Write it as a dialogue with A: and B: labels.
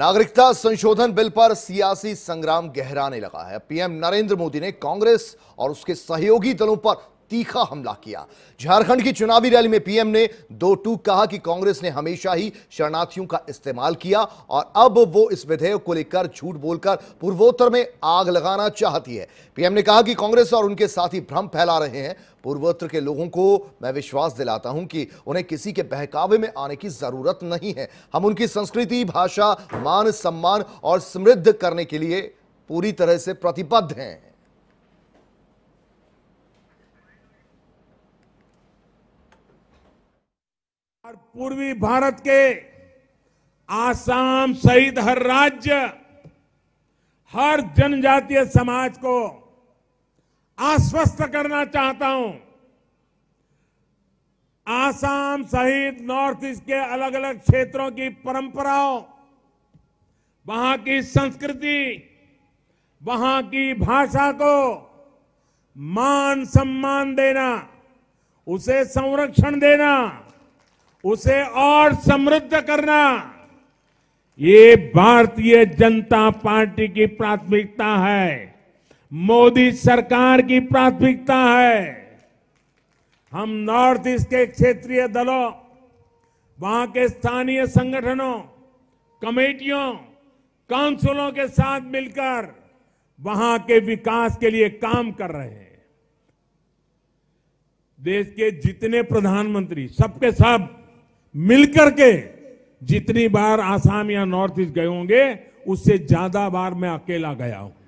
A: नागरिकता संशोधन बिल पर सियासी संग्राम गहराने लगा है पीएम नरेंद्र मोदी ने कांग्रेस और उसके सहयोगी दलों पर तीखा हमला किया झारखंड की चुनावी रैली में पीएम ने दो टूक कहा कि कांग्रेस ने हमेशा ही शरणार्थियों का इस्तेमाल किया और अब वो इस विधेयक को लेकर झूठ बोलकर पूर्वोत्तर में आग लगाना चाहती है पीएम ने कहा कि कांग्रेस और उनके साथी भ्रम फैला रहे हैं पूर्वोत्तर के लोगों को मैं विश्वास दिलाता हूं कि उन्हें किसी के बहकावे में आने की जरूरत नहीं है हम उनकी संस्कृति भाषा मान सम्मान और समृद्ध करने के लिए पूरी तरह से प्रतिबद्ध हैं
B: और पूर्वी भारत के आसाम सहित हर राज्य हर जनजातीय समाज को आश्वस्त करना चाहता हूं आसाम सहित नॉर्थ ईस्ट के अलग अलग क्षेत्रों की परंपराओं वहां की संस्कृति वहां की भाषा को मान सम्मान देना उसे संरक्षण देना उसे और समृद्ध करना ये भारतीय जनता पार्टी की प्राथमिकता है मोदी सरकार की प्राथमिकता है हम नॉर्थ ईस्ट के क्षेत्रीय दलों वहां के स्थानीय संगठनों कमेटियों काउंसिलों के साथ मिलकर वहां के विकास के लिए काम कर रहे हैं देश के जितने प्रधानमंत्री सबके सब, के सब मिलकर के जितनी बार आसाम या नॉर्थ
A: ईस्ट गए होंगे उससे ज्यादा बार मैं अकेला गया हूं